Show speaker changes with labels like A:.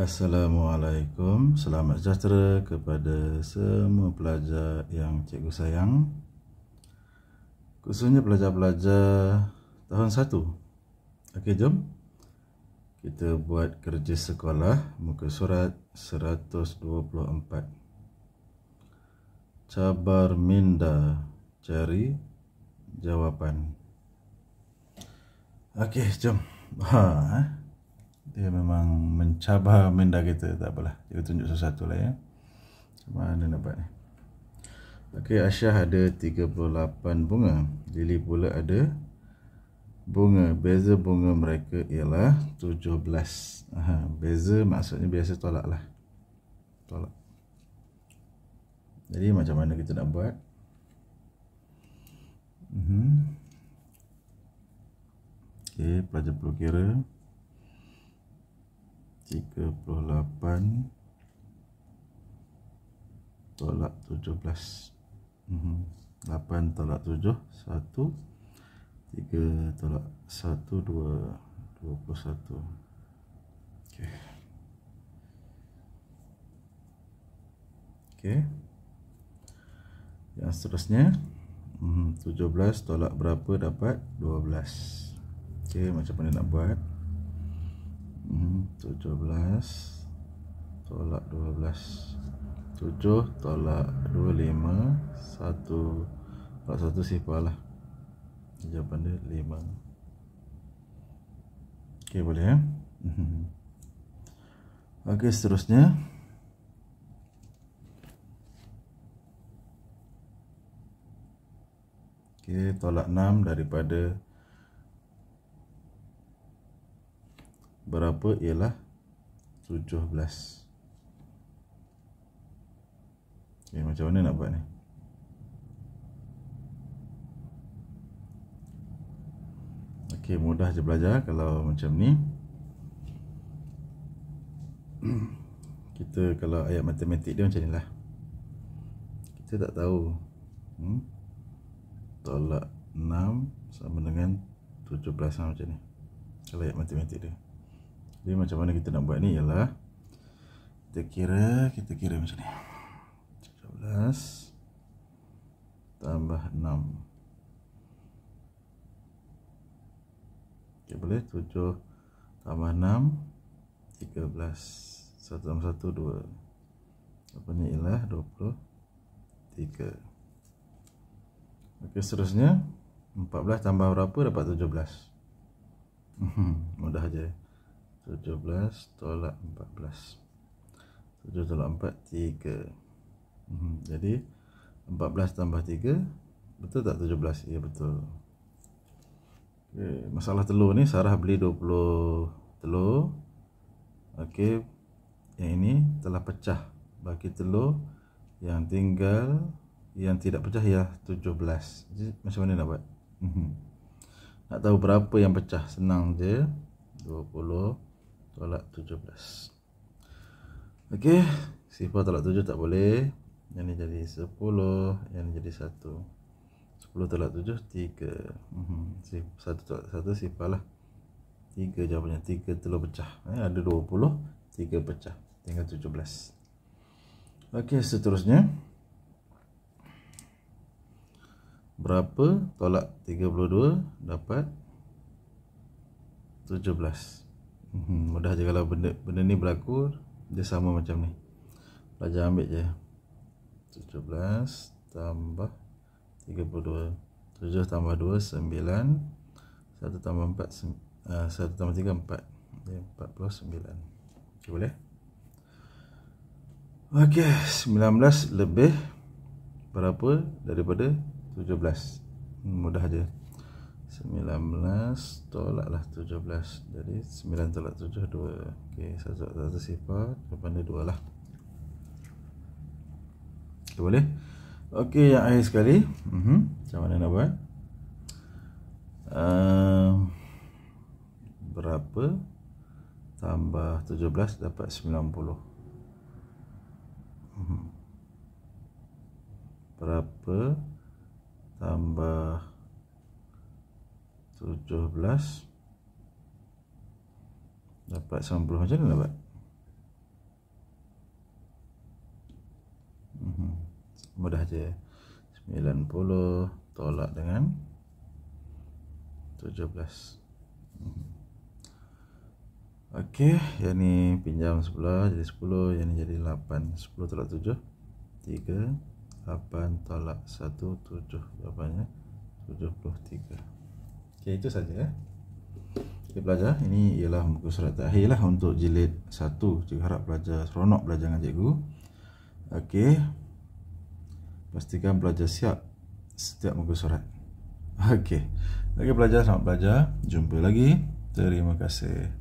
A: Assalamualaikum, selamat sejahtera kepada semua pelajar yang cikgu sayang Khususnya pelajar-pelajar tahun 1 Ok, jom Kita buat kerja sekolah muka surat 124 Cabar minda cari jawapan Ok, jom Haa, eh dia memang mencabar minda kita tak apalah dia tunjuk sesuatu lah ya cuma anda dapat ni Okey, Aisyah ada 38 bunga. Lily pula ada bunga. Beza bunga mereka ialah 17. Aha, beza maksudnya biasa tolak lah. Tolak. Jadi macam mana kita nak buat? Uh-huh. Okey, pelajar perlu kira. 38 tolak 17 8 mhm. tolak 7 1 3 tolak 1 2 21 Okay Okay Yang seterusnya 17 mhm, tolak berapa dapat 12 Okay macam mana nak buat 17 tolak 12 7 tolak 25 1 tolak satu sifar lah jawapan dia 5 ok boleh ya ok seterusnya ok tolak 6 daripada berapa ialah 17 okay, eh, macam mana nak buat ni ok mudah je belajar kalau macam ni kita kalau ayat matematik dia macam ni lah kita tak tahu hmm? tolak 6 sama dengan 17 sama lah macam ni kalau ayat matematik dia jadi macam mana kita nak buat ni ialah Kita kira Kita kira macam ni 13 Tambah 6 Okay, boleh 7 tambah 6 13 satu tambah satu dua apa ni ialah 23 ok seterusnya 14 tambah berapa dapat 17 mudah je 17 tolak 14 7 tolak 4 3 hmm, jadi 14 tambah 3 betul tak 17 ya betul okay, masalah telur ni Sarah beli 20 telur ok yang ini telah pecah bagi telur yang tinggal yang tidak pecah ya 17 jadi, macam mana nak buat hmm. nak tahu berapa yang pecah senang je 20 tolak 17 Okey, sifar tolak 7 tak boleh yang ni jadi 10 yang ni jadi 1 10 tolak 7, 3 mhm. Satu tolak 1, sifar lah 3 jawapannya, 3 telur pecah eh, ada 20, 3 pecah tinggal 17 Okey, seterusnya berapa tolak 32 dapat 17 hmm, mudah je kalau benda benda ni berlaku dia sama macam ni pelajar ambil je 17 tambah 32 7 tambah 2 9 1 tambah 4 1 ah, tambah 3 4 jadi 49 okay, boleh ok 19 lebih berapa daripada 17 hmm, mudah je 19 tolaklah 17 jadi 9 tolak 7 2 ok satu satu ada sifat jawapan dia 2 lah okay, boleh ok yang akhir sekali uh mhm. -huh. macam mana nak buat uh, berapa tambah 17 dapat 90 uh -huh. berapa tambah 17 dapat 90 macam mana dapat hmm. mudah je 90 tolak dengan 17 hmm. ok yang ni pinjam sebelah jadi 10 yang ni jadi 8 10 tolak 7 3 8 tolak 1 7 jawapannya 73 73 Okey, itu saja. Eh. Kita belajar. Ini ialah buku surat terakhir lah untuk jilid satu. Cikgu harap pelajar seronok belajar dengan cikgu. Okey. Pastikan pelajar siap setiap muka surat. Okey. lagi belajar. Selamat belajar. Jumpa lagi. Terima kasih.